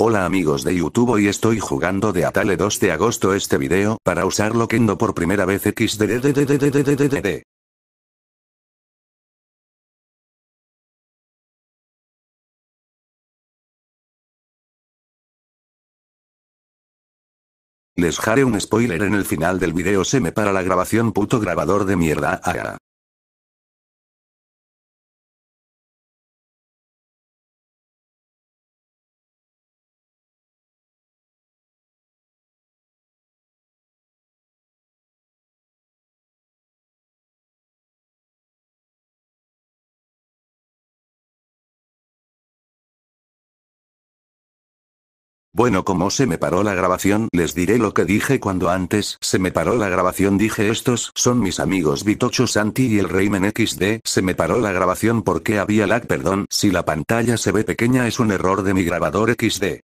Hola amigos de YouTube hoy estoy jugando de Atale 2 de agosto este video para usarlo Kendo por primera vez xd Les haré un spoiler en el final del video se me para la grabación puto grabador de mierda Bueno, como se me paró la grabación, les diré lo que dije cuando antes se me paró la grabación. Dije estos son mis amigos Vitocho Santi y el Reymen XD. Se me paró la grabación porque había lag. Perdón, si la pantalla se ve pequeña es un error de mi grabador XD.